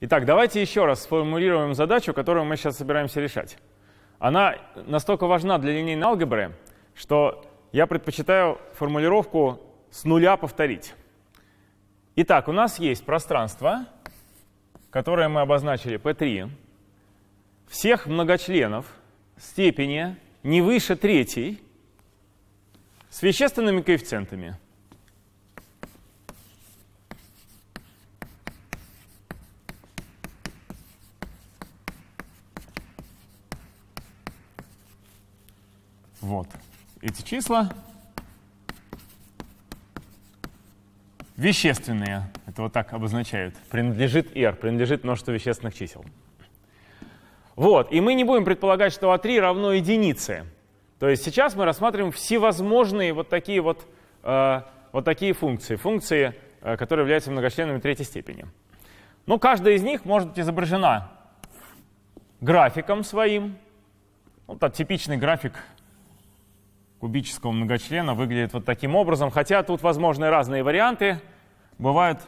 Итак, давайте еще раз сформулируем задачу, которую мы сейчас собираемся решать. Она настолько важна для линейной алгебры, что я предпочитаю формулировку с нуля повторить. Итак, у нас есть пространство, которое мы обозначили P3, всех многочленов степени не выше третьей с вещественными коэффициентами — Вот эти числа. Вещественные, это вот так обозначают, принадлежит R, принадлежит множество вещественных чисел. Вот, и мы не будем предполагать, что А3 равно единице. То есть сейчас мы рассматриваем всевозможные вот такие вот, э, вот такие функции, функции, э, которые являются многочленами третьей степени. Но каждая из них может быть изображена графиком своим. Вот так, типичный график кубического многочлена выглядит вот таким образом. Хотя тут возможны разные варианты. Бывают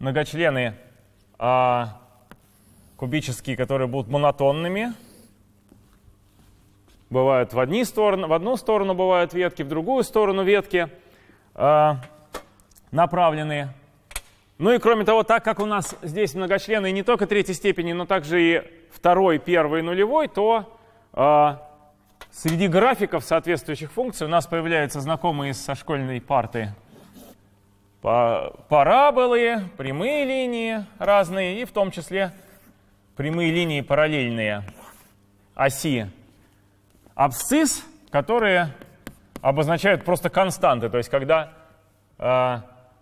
многочлены э, кубические, которые будут монотонными. Бывают в, одни стороны, в одну сторону бывают ветки, в другую сторону ветки э, направленные. Ну и кроме того, так как у нас здесь многочлены не только третьей степени, но также и второй, первый, нулевой, то э, Среди графиков соответствующих функций у нас появляются знакомые со школьной парты параболы, прямые линии разные, и в том числе прямые линии параллельные оси абсцисс, которые обозначают просто константы, то есть когда э,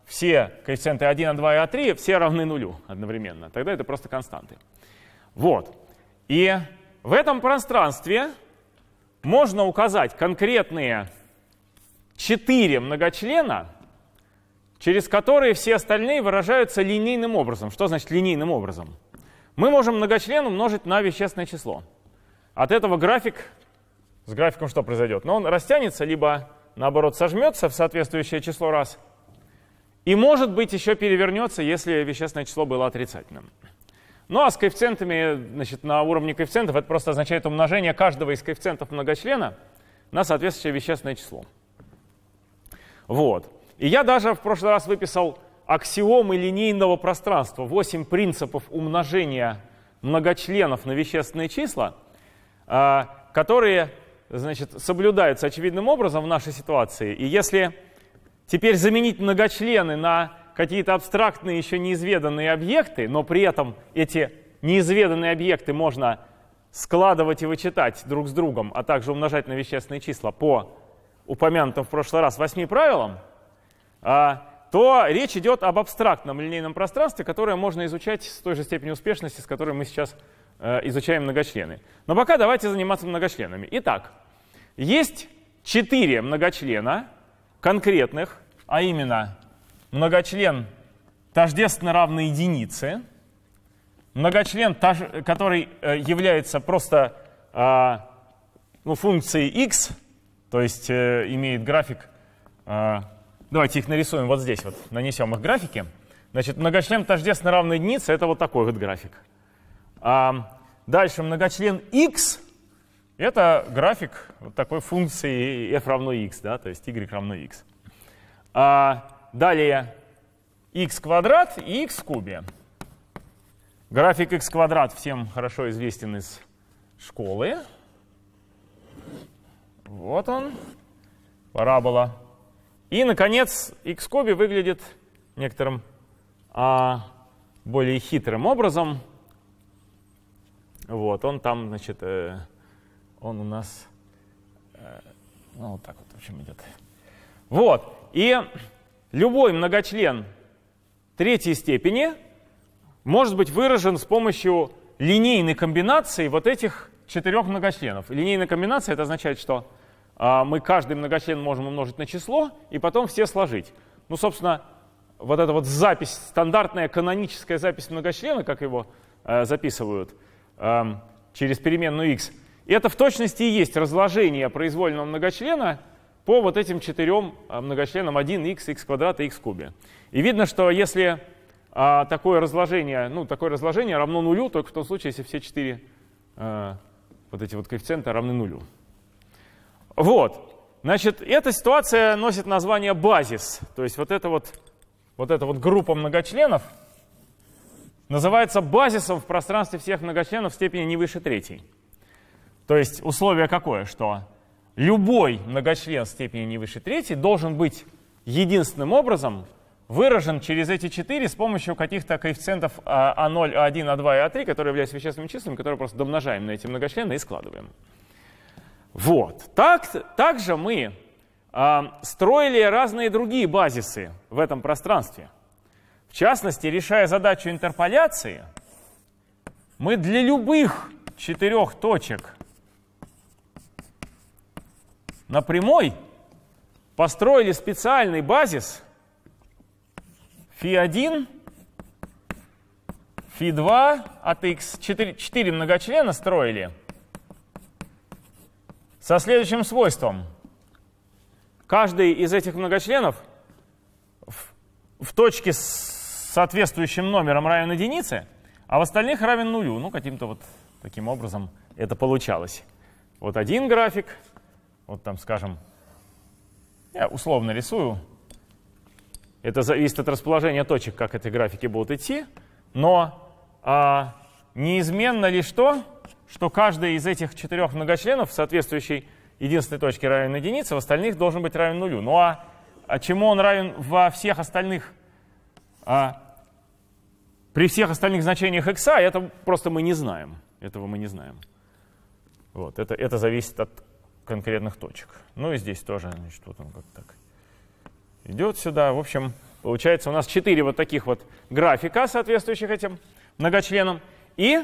все коэффициенты 1, 2 а и 3 а все равны нулю одновременно, тогда это просто константы. Вот. И в этом пространстве можно указать конкретные четыре многочлена, через которые все остальные выражаются линейным образом. Что значит линейным образом? Мы можем многочлен умножить на вещественное число. От этого график, с графиком что произойдет? Но ну, он растянется, либо наоборот сожмется в соответствующее число раз, и может быть еще перевернется, если вещественное число было отрицательным. Ну а с коэффициентами, значит, на уровне коэффициентов это просто означает умножение каждого из коэффициентов многочлена на соответствующее вещественное число. Вот. И я даже в прошлый раз выписал аксиомы линейного пространства, 8 принципов умножения многочленов на вещественные числа, а, которые значит, соблюдаются очевидным образом в нашей ситуации. И если теперь заменить многочлены на какие-то абстрактные, еще неизведанные объекты, но при этом эти неизведанные объекты можно складывать и вычитать друг с другом, а также умножать на вещественные числа по упомянутым в прошлый раз восьми правилам, а, то речь идет об абстрактном линейном пространстве, которое можно изучать с той же степенью успешности, с которой мы сейчас э, изучаем многочлены. Но пока давайте заниматься многочленами. Итак, есть четыре многочлена конкретных, а именно многочлен тождественно равный единице, многочлен, который э, является просто а, ну, функцией x, то есть э, имеет график, а, давайте их нарисуем вот здесь, вот нанесем их графики. Значит, многочлен тождественно равный единице — это вот такой вот график. А дальше многочлен x — это график вот такой функции f равно x, да, то есть y равно x. А далее x квадрат и x кубе. График x квадрат всем хорошо известен из школы. Вот он, парабола. И, наконец, x кубе выглядит некоторым а, более хитрым образом. Вот, он там, значит, э, он у нас, э, ну, вот так вот, в общем, идет. Вот, и Любой многочлен третьей степени может быть выражен с помощью линейной комбинации вот этих четырех многочленов. Линейная комбинация — это означает, что а, мы каждый многочлен можем умножить на число и потом все сложить. Ну, собственно, вот эта вот запись, стандартная каноническая запись многочлена, как его э, записывают э, через переменную x, это в точности и есть разложение произвольного многочлена — по вот этим четырем а, многочленам 1 x, x квадрат и x кубе. И видно, что если а, такое разложение, ну, такое разложение равно нулю, только в том случае, если все четыре а, вот эти вот коэффициенты равны нулю. Вот. Значит, эта ситуация носит название базис. То есть вот эта вот, вот эта вот группа многочленов называется базисом в пространстве всех многочленов в степени не выше третьей. То есть условие какое, что любой многочлен степени не выше третьей должен быть единственным образом выражен через эти четыре с помощью каких-то коэффициентов А0, А1, А2 и А3, которые являются вещественными числами, которые просто домножаем на эти многочлены и складываем. Вот. Так, также мы э, строили разные другие базисы в этом пространстве. В частности, решая задачу интерполяции, мы для любых четырех точек на прямой построили специальный базис φ1, φ2 от x, 4, 4 многочлена строили со следующим свойством. Каждый из этих многочленов в, в точке с соответствующим номером равен единице, а в остальных равен нулю. Ну, каким-то вот таким образом это получалось. Вот один график — вот там, скажем, я условно рисую, это зависит от расположения точек, как эти графики будут идти, но а, неизменно ли что, что каждый из этих четырех многочленов, в соответствующей единственной точке равен единице, в остальных должен быть равен нулю. Ну а, а чему он равен во всех остальных, а, при всех остальных значениях x, это просто мы не знаем. Этого мы не знаем. Вот, это, это зависит от конкретных точек. Ну и здесь тоже, значит, вот он как так идет сюда. В общем, получается у нас 4 вот таких вот графика, соответствующих этим многочленам. И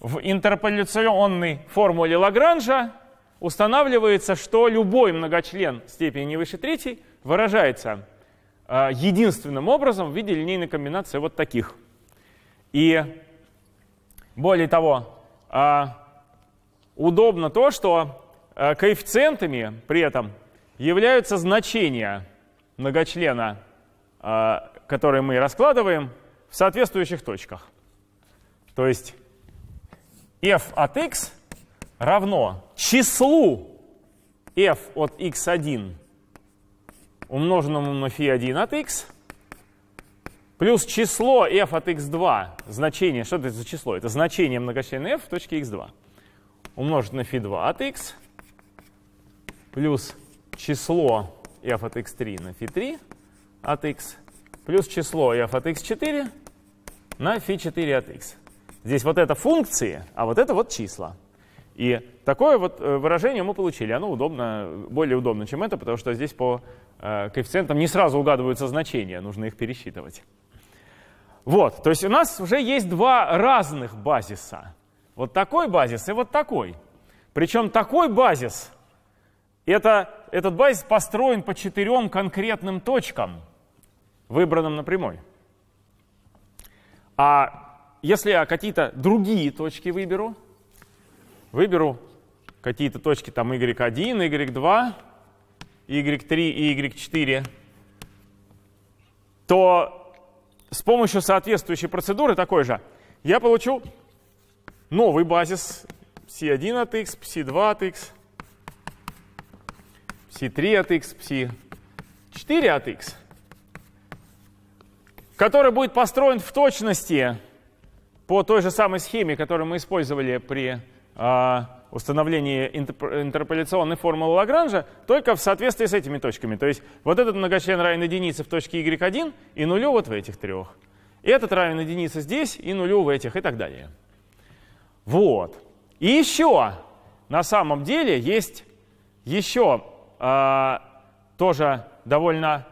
в интерполяционной формуле Лагранжа устанавливается, что любой многочлен степени не выше третьей выражается а, единственным образом в виде линейной комбинации вот таких. И более того, а, удобно то, что Э, коэффициентами при этом являются значения многочлена, э, который мы раскладываем в соответствующих точках. То есть f от x равно числу f от x1 умноженному на φ1 от x плюс число f от x2, значение, что это за число? Это значение многочлена f в точке x2 умножить на φ2 от x плюс число f от x3 на φ3 от x плюс число f от x4 на φ4 от x. Здесь вот это функции, а вот это вот числа. И такое вот э, выражение мы получили. Оно удобно, более удобно, чем это, потому что здесь по э, коэффициентам не сразу угадываются значения, нужно их пересчитывать. Вот, то есть у нас уже есть два разных базиса. Вот такой базис и вот такой. Причем такой базис это, этот байс построен по четырем конкретным точкам, выбранным напрямую. А если я какие-то другие точки выберу, выберу какие-то точки там y1, y2, y3 и y4, то с помощью соответствующей процедуры такой же я получу новый базис c1 от x, c2 от x, psi3 от x, psi4 от x, который будет построен в точности по той же самой схеме, которую мы использовали при э, установлении интерполяционной формулы Лагранжа, только в соответствии с этими точками. То есть вот этот многочлен равен единице в точке y1 и нулю вот в этих трех. Этот равен единице здесь и нулю в этих и так далее. Вот. И еще на самом деле есть еще э, тоже довольно,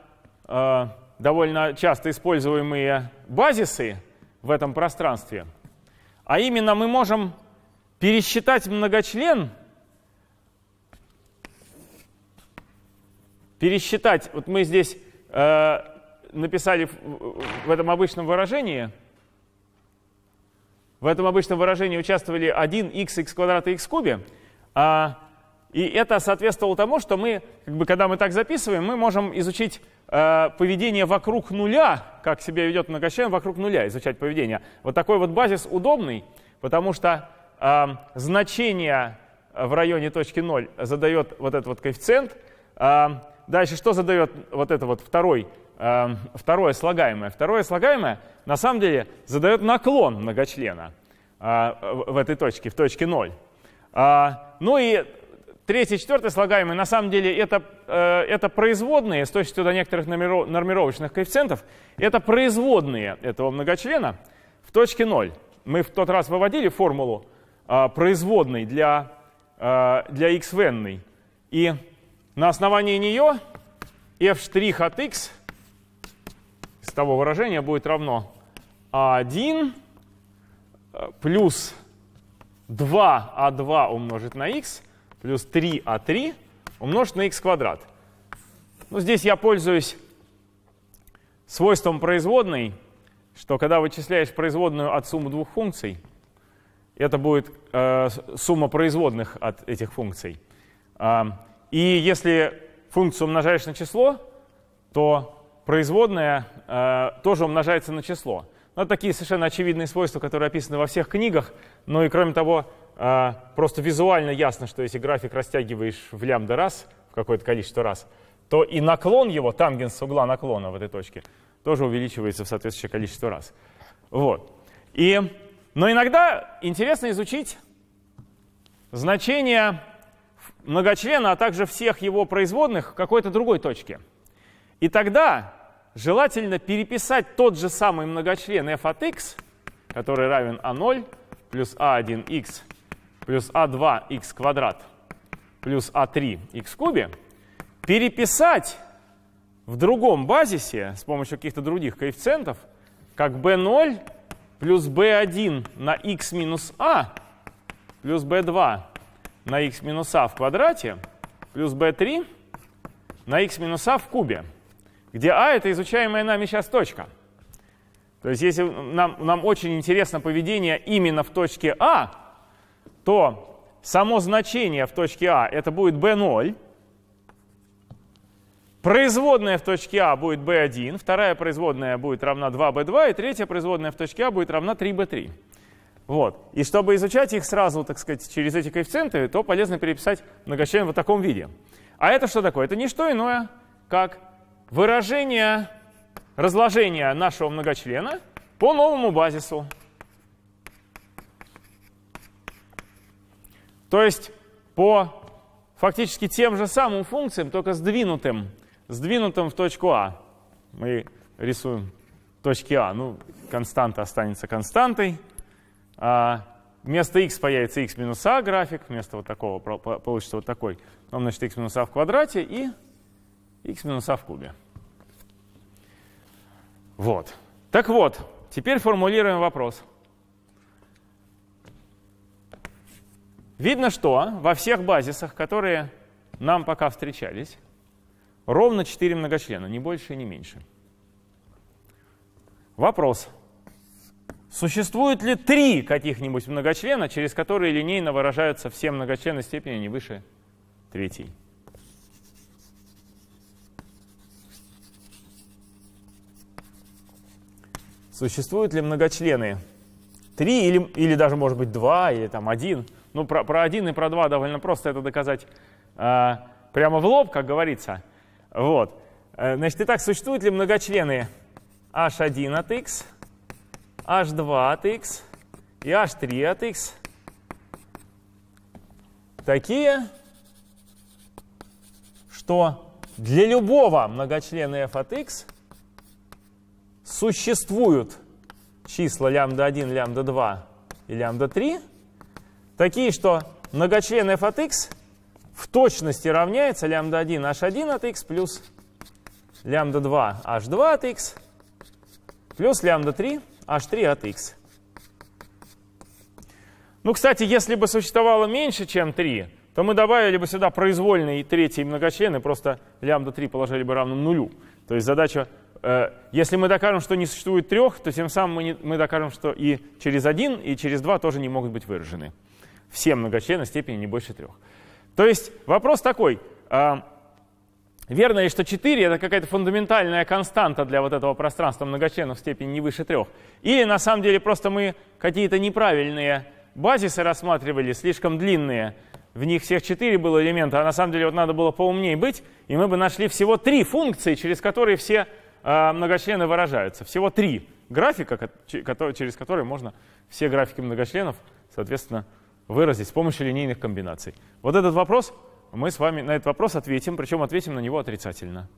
э, довольно часто используемые базисы в этом пространстве. А именно мы можем пересчитать многочлен, пересчитать, вот мы здесь э, написали в, в этом обычном выражении, в этом обычном выражении участвовали 1 x, x квадрат и x кубе, а и это соответствовало тому, что мы, как бы, когда мы так записываем, мы можем изучить э, поведение вокруг нуля, как себя ведет многочлен, вокруг нуля изучать поведение. Вот такой вот базис удобный, потому что э, значение в районе точки 0 задает вот этот вот коэффициент. Э, дальше что задает вот это вот второй, э, второе слагаемое? Второе слагаемое на самом деле задает наклон многочлена э, в этой точке, в точке 0. Э, ну и Третий, четвертый слагаемый, на самом деле, это, э, это производные, с точностью до некоторых нормировочных коэффициентов, это производные этого многочлена в точке 0. Мы в тот раз выводили формулу э, производной для, э, для x и на основании нее f' от x из того выражения будет равно 1 плюс 2а2 а умножить на x плюс 3а3 умножить на x квадрат. Ну, здесь я пользуюсь свойством производной, что когда вычисляешь производную от суммы двух функций, это будет э, сумма производных от этих функций. Э, и если функцию умножаешь на число, то производная э, тоже умножается на число. Но это такие совершенно очевидные свойства, которые описаны во всех книгах. Ну и кроме того, а, просто визуально ясно, что если график растягиваешь в лямбда раз, в какое-то количество раз, то и наклон его, тангенс угла наклона в этой точке, тоже увеличивается в соответствующее количество раз. Вот. И, но иногда интересно изучить значение многочлена, а также всех его производных в какой-то другой точке. И тогда желательно переписать тот же самый многочлен f от x, который равен a0 а плюс a1x а плюс а2х квадрат плюс а3х кубе переписать в другом базисе с помощью каких-то других коэффициентов как b0 плюс b1 на x минус a а плюс b2 на x минус a а в квадрате плюс b3 на x минус a а в кубе, где a — это изучаемая нами сейчас точка. То есть если нам, нам очень интересно поведение именно в точке а, то само значение в точке А это будет B0, производная в точке А будет B1, вторая производная будет равна 2B2, и третья производная в точке А будет равна 3B3. Вот. И чтобы изучать их сразу, так сказать, через эти коэффициенты, то полезно переписать многочлен в таком виде. А это что такое? Это не что иное, как выражение разложения нашего многочлена по новому базису. То есть по фактически тем же самым функциям, только сдвинутым, сдвинутым в точку А. Мы рисуем точки А. Ну, константа останется константой. А вместо x появится x минус а график, вместо вот такого получится вот такой. Он, значит, x минус а в квадрате и x минус а в кубе. Вот. Так вот, теперь формулируем вопрос. Видно, что во всех базисах, которые нам пока встречались, ровно 4 многочлена, не больше и не меньше. Вопрос. Существует ли три каких-нибудь многочлена, через которые линейно выражаются все многочлены степени не выше третьей? Существуют ли многочлены? Три или, или даже, может быть, два, или там один – ну, про, про один и про два довольно просто это доказать э, прямо в лоб, как говорится. Вот. Э, значит, итак, существуют ли многочлены h1 от x, h2 от x и h3 от x? Такие, что для любого многочлена f от x существуют числа лямбда 1, лямбда 2 и лямбда 3, такие, что многочлен f от x в точности равняется лямбда 1 h1 от x плюс лямбда 2 h2 от x плюс лямбда 3 h3 от x. Ну, кстати, если бы существовало меньше, чем 3, то мы добавили бы сюда произвольные третьи многочлены, просто лямбда 3 положили бы равным нулю. То есть задача, э, если мы докажем, что не существует трех, то тем самым мы, не, мы докажем, что и через один, и через два тоже не могут быть выражены все многочлены степени не больше трех. То есть вопрос такой. А, верно ли, что 4 — это какая-то фундаментальная константа для вот этого пространства многочленов степени не выше трех? Или на самом деле просто мы какие-то неправильные базисы рассматривали, слишком длинные, в них всех 4 было элемента, а на самом деле вот надо было поумнее быть, и мы бы нашли всего три функции, через которые все а, многочлены выражаются. Всего три графика, через которые можно все графики многочленов, соответственно, выразить с помощью линейных комбинаций? Вот этот вопрос, мы с вами на этот вопрос ответим, причем ответим на него отрицательно.